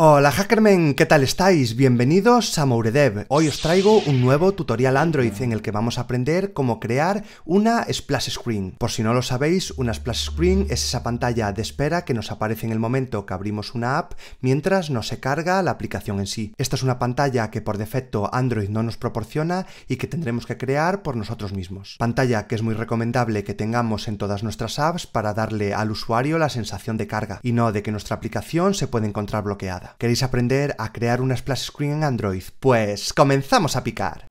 Hola Hackermen, ¿qué tal estáis? Bienvenidos a Mouredev. Hoy os traigo un nuevo tutorial Android en el que vamos a aprender cómo crear una splash screen. Por si no lo sabéis, una splash screen es esa pantalla de espera que nos aparece en el momento que abrimos una app mientras no se carga la aplicación en sí. Esta es una pantalla que por defecto Android no nos proporciona y que tendremos que crear por nosotros mismos. Pantalla que es muy recomendable que tengamos en todas nuestras apps para darle al usuario la sensación de carga y no de que nuestra aplicación se puede encontrar bloqueada. ¿Queréis aprender a crear una splash screen en Android? Pues comenzamos a picar.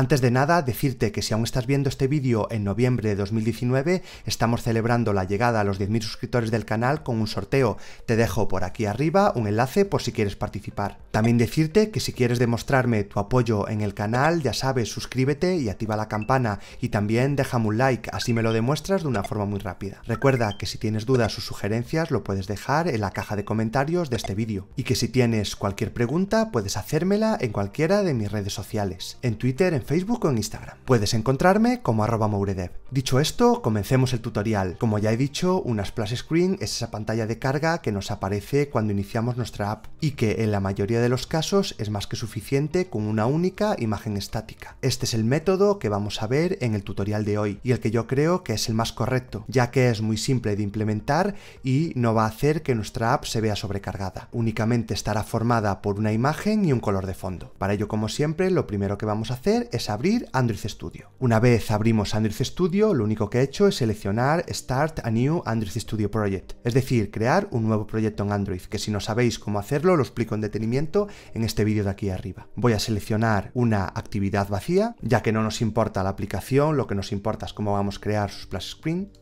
Antes de nada, decirte que si aún estás viendo este vídeo en noviembre de 2019, estamos celebrando la llegada a los 10.000 suscriptores del canal con un sorteo. Te dejo por aquí arriba un enlace por si quieres participar. También decirte que si quieres demostrarme tu apoyo en el canal, ya sabes, suscríbete y activa la campana y también déjame un like, así me lo demuestras de una forma muy rápida. Recuerda que si tienes dudas o sugerencias lo puedes dejar en la caja de comentarios de este vídeo y que si tienes cualquier pregunta puedes hacérmela en cualquiera de mis redes sociales, en Twitter, en Facebook o en Instagram. Puedes encontrarme como arroba mouredev. Dicho esto, comencemos el tutorial. Como ya he dicho, una splash screen es esa pantalla de carga que nos aparece cuando iniciamos nuestra app y que en la mayoría de los casos es más que suficiente con una única imagen estática. Este es el método que vamos a ver en el tutorial de hoy y el que yo creo que es el más correcto, ya que es muy simple de implementar y no va a hacer que nuestra app se vea sobrecargada. Únicamente estará formada por una imagen y un color de fondo. Para ello, como siempre, lo primero que vamos a hacer es abrir Android Studio. Una vez abrimos Android Studio, lo único que he hecho es seleccionar Start a New Android Studio Project, es decir, crear un nuevo proyecto en Android, que si no sabéis cómo hacerlo lo explico en detenimiento en este vídeo de aquí arriba. Voy a seleccionar una actividad vacía, ya que no nos importa la aplicación, lo que nos importa es cómo vamos a crear sus splash screen.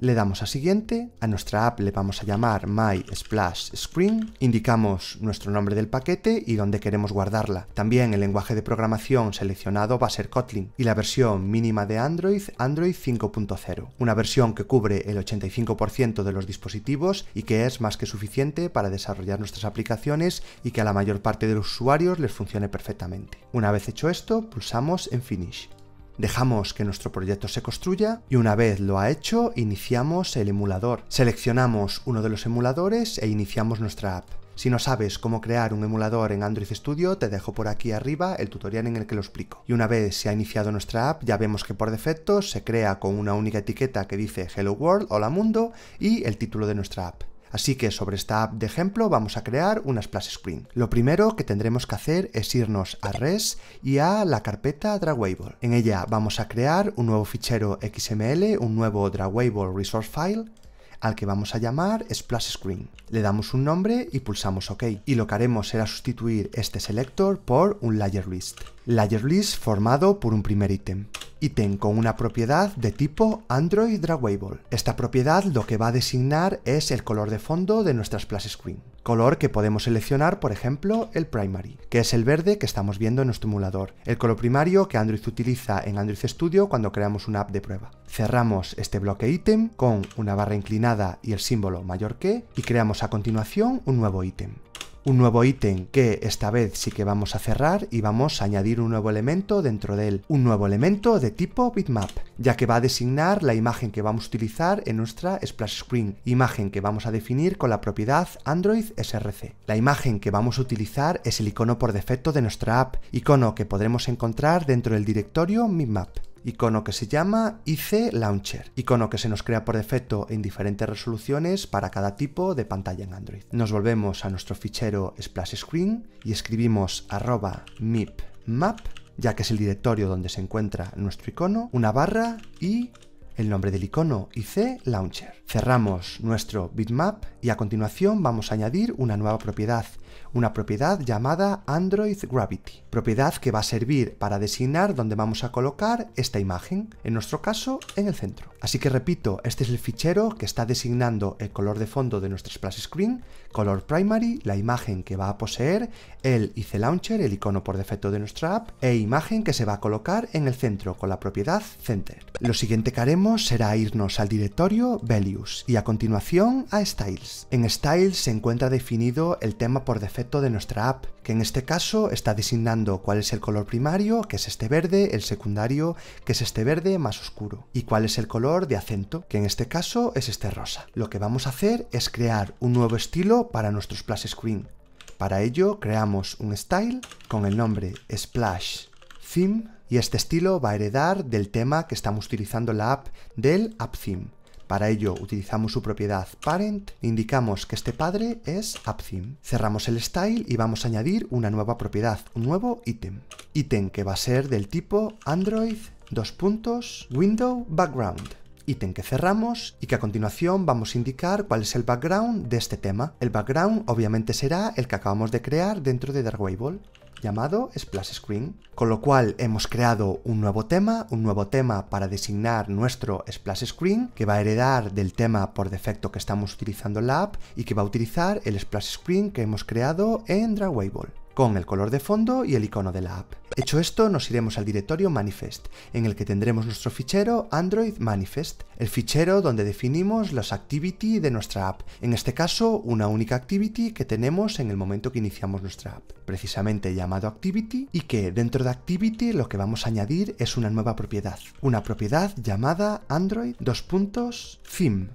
Le damos a siguiente, a nuestra app le vamos a llamar My Splash Screen, indicamos nuestro nombre del paquete y dónde queremos guardarla. También el lenguaje de programación seleccionado va a ser Kotlin y la versión mínima de Android, Android 5.0, una versión que cubre el 85% de los dispositivos y que es más que suficiente para desarrollar nuestras aplicaciones y que a la mayor parte de los usuarios les funcione perfectamente. Una vez hecho esto, pulsamos en Finish. Dejamos que nuestro proyecto se construya y una vez lo ha hecho, iniciamos el emulador. Seleccionamos uno de los emuladores e iniciamos nuestra app. Si no sabes cómo crear un emulador en Android Studio, te dejo por aquí arriba el tutorial en el que lo explico. Y una vez se ha iniciado nuestra app, ya vemos que por defecto se crea con una única etiqueta que dice Hello World, Hola Mundo y el título de nuestra app. Así que sobre esta app de ejemplo vamos a crear una splash screen. Lo primero que tendremos que hacer es irnos a res y a la carpeta Drawable. En ella vamos a crear un nuevo fichero XML, un nuevo Drawable Resource File, al que vamos a llamar Splash Screen. Le damos un nombre y pulsamos OK. Y lo que haremos será sustituir este selector por un Layer List. Layer List formado por un primer ítem ítem con una propiedad de tipo Android Drawable. Esta propiedad lo que va a designar es el color de fondo de nuestra splash screen. Color que podemos seleccionar, por ejemplo, el primary, que es el verde que estamos viendo en nuestro emulador, el color primario que Android utiliza en Android Studio cuando creamos una app de prueba. Cerramos este bloque ítem con una barra inclinada y el símbolo mayor que, y creamos a continuación un nuevo ítem un nuevo ítem que esta vez sí que vamos a cerrar y vamos a añadir un nuevo elemento dentro de él, un nuevo elemento de tipo bitmap, ya que va a designar la imagen que vamos a utilizar en nuestra splash screen, imagen que vamos a definir con la propiedad Android src. La imagen que vamos a utilizar es el icono por defecto de nuestra app, icono que podremos encontrar dentro del directorio bitmap icono que se llama IC Launcher, icono que se nos crea por defecto en diferentes resoluciones para cada tipo de pantalla en Android. Nos volvemos a nuestro fichero Splash Screen y escribimos arroba mip map, ya que es el directorio donde se encuentra nuestro icono, una barra y el nombre del icono y Launcher. Cerramos nuestro bitmap y a continuación vamos a añadir una nueva propiedad, una propiedad llamada Android Gravity, propiedad que va a servir para designar dónde vamos a colocar esta imagen, en nuestro caso en el centro. Así que repito, este es el fichero que está designando el color de fondo de nuestro splash screen, color primary, la imagen que va a poseer, el IC Launcher, el icono por defecto de nuestra app, e imagen que se va a colocar en el centro con la propiedad Center. Lo siguiente que haremos será irnos al directorio Values y a continuación a Styles. En Styles se encuentra definido el tema por defecto de nuestra app, que en este caso está designando cuál es el color primario, que es este verde, el secundario, que es este verde más oscuro, y cuál es el color de acento, que en este caso es este rosa. Lo que vamos a hacer es crear un nuevo estilo para nuestro splash screen. Para ello creamos un style con el nombre splash y este estilo va a heredar del tema que estamos utilizando en la app del app Para ello utilizamos su propiedad parent, indicamos que este padre es appTheme. Cerramos el style y vamos a añadir una nueva propiedad, un nuevo ítem. Ítem que va a ser del tipo Android, dos puntos, window, background. Ítem que cerramos y que a continuación vamos a indicar cuál es el background de este tema. El background obviamente será el que acabamos de crear dentro de Darkwable llamado Splash Screen, con lo cual hemos creado un nuevo tema, un nuevo tema para designar nuestro Splash Screen, que va a heredar del tema por defecto que estamos utilizando en la app y que va a utilizar el Splash Screen que hemos creado en Drawable con el color de fondo y el icono de la app. Hecho esto, nos iremos al directorio manifest, en el que tendremos nuestro fichero Android manifest, el fichero donde definimos las activity de nuestra app, en este caso una única activity que tenemos en el momento que iniciamos nuestra app, precisamente llamado activity, y que dentro de activity lo que vamos a añadir es una nueva propiedad, una propiedad llamada Android dos puntos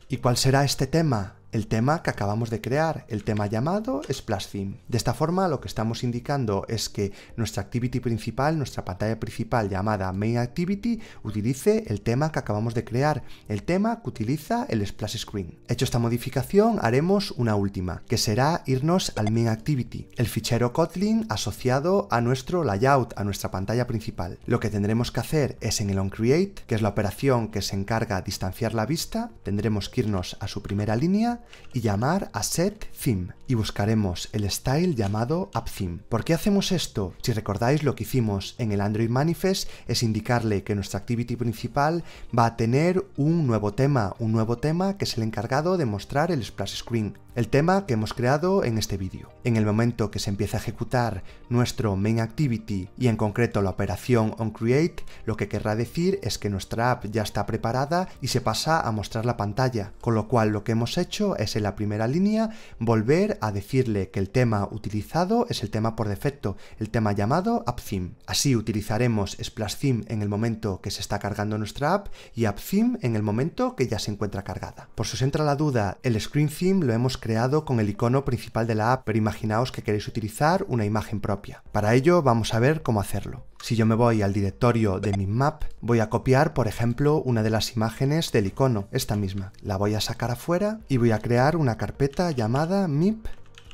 ¿Y cuál será este tema? el tema que acabamos de crear, el tema llamado Splash Theme. De esta forma lo que estamos indicando es que nuestra activity principal, nuestra pantalla principal llamada Main Activity, utilice el tema que acabamos de crear, el tema que utiliza el Splash Screen. Hecho esta modificación, haremos una última, que será irnos al Main Activity, el fichero Kotlin asociado a nuestro layout, a nuestra pantalla principal. Lo que tendremos que hacer es en el onCreate, que es la operación que se encarga de distanciar la vista, tendremos que irnos a su primera línea, y llamar a set theme y buscaremos el style llamado app theme ¿Por qué hacemos esto? Si recordáis lo que hicimos en el Android Manifest es indicarle que nuestra activity principal va a tener un nuevo tema, un nuevo tema que es el encargado de mostrar el splash screen, el tema que hemos creado en este vídeo. En el momento que se empieza a ejecutar nuestro main activity y en concreto la operación onCreate, lo que querrá decir es que nuestra app ya está preparada y se pasa a mostrar la pantalla, con lo cual lo que hemos hecho es en la primera línea volver a decirle que el tema utilizado es el tema por defecto, el tema llamado AppTheme. Así utilizaremos SplashTheme en el momento que se está cargando nuestra app y AppTheme en el momento que ya se encuentra cargada. Por si os entra la duda, el Screen Theme lo hemos creado con el icono principal de la app, pero imaginaos que queréis utilizar una imagen propia. Para ello vamos a ver cómo hacerlo. Si yo me voy al directorio de mi map, voy a copiar, por ejemplo, una de las imágenes del icono, esta misma. La voy a sacar afuera y voy a crear una carpeta llamada mip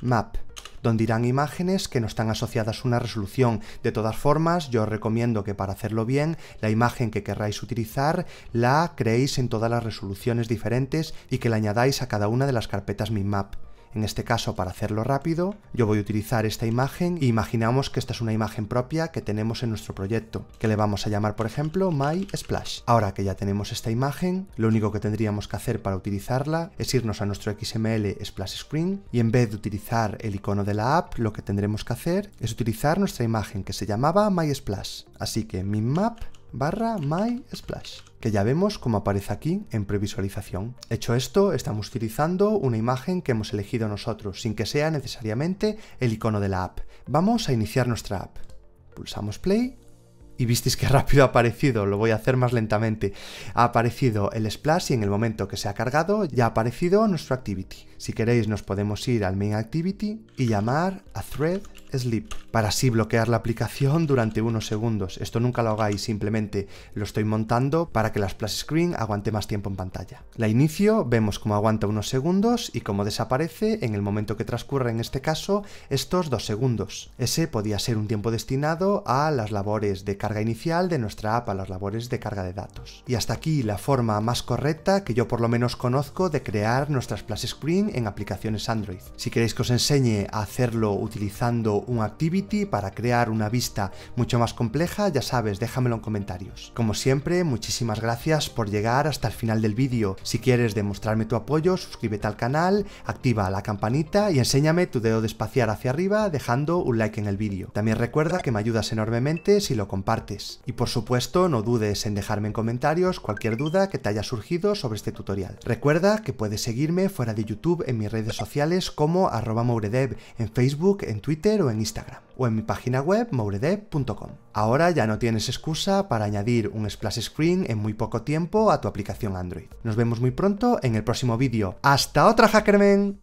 map donde irán imágenes que no están asociadas a una resolución. De todas formas, yo os recomiendo que para hacerlo bien, la imagen que querráis utilizar la creéis en todas las resoluciones diferentes y que la añadáis a cada una de las carpetas map. En este caso, para hacerlo rápido, yo voy a utilizar esta imagen e imaginamos que esta es una imagen propia que tenemos en nuestro proyecto, que le vamos a llamar, por ejemplo, My Splash. Ahora que ya tenemos esta imagen, lo único que tendríamos que hacer para utilizarla es irnos a nuestro XML Splash Screen y en vez de utilizar el icono de la app, lo que tendremos que hacer es utilizar nuestra imagen que se llamaba My Splash. Así que mi map barra my splash que ya vemos como aparece aquí en previsualización. Hecho esto, estamos utilizando una imagen que hemos elegido nosotros, sin que sea necesariamente el icono de la app. Vamos a iniciar nuestra app. Pulsamos play y visteis qué rápido ha aparecido, lo voy a hacer más lentamente. Ha aparecido el splash y en el momento que se ha cargado ya ha aparecido nuestro activity. Si queréis nos podemos ir al main activity y llamar a thread sleep para así bloquear la aplicación durante unos segundos. Esto nunca lo hagáis, simplemente lo estoy montando para que la splash screen aguante más tiempo en pantalla. La inicio, vemos cómo aguanta unos segundos y cómo desaparece en el momento que transcurre en este caso estos dos segundos. Ese podía ser un tiempo destinado a las labores de carga inicial de nuestra app, a las labores de carga de datos. Y hasta aquí la forma más correcta que yo por lo menos conozco de crear nuestras splash screen en aplicaciones Android. Si queréis que os enseñe a hacerlo utilizando un activity, para crear una vista mucho más compleja, ya sabes, déjamelo en comentarios. Como siempre, muchísimas gracias por llegar hasta el final del vídeo. Si quieres demostrarme tu apoyo, suscríbete al canal, activa la campanita y enséñame tu dedo de espaciar hacia arriba dejando un like en el vídeo. También recuerda que me ayudas enormemente si lo compartes. Y por supuesto, no dudes en dejarme en comentarios cualquier duda que te haya surgido sobre este tutorial. Recuerda que puedes seguirme fuera de YouTube en mis redes sociales como arroba mouredev, en Facebook, en Twitter o en Instagram o en mi página web MoureDev.com. Ahora ya no tienes excusa para añadir un splash screen en muy poco tiempo a tu aplicación Android. Nos vemos muy pronto en el próximo vídeo. ¡Hasta otra, Hackerman!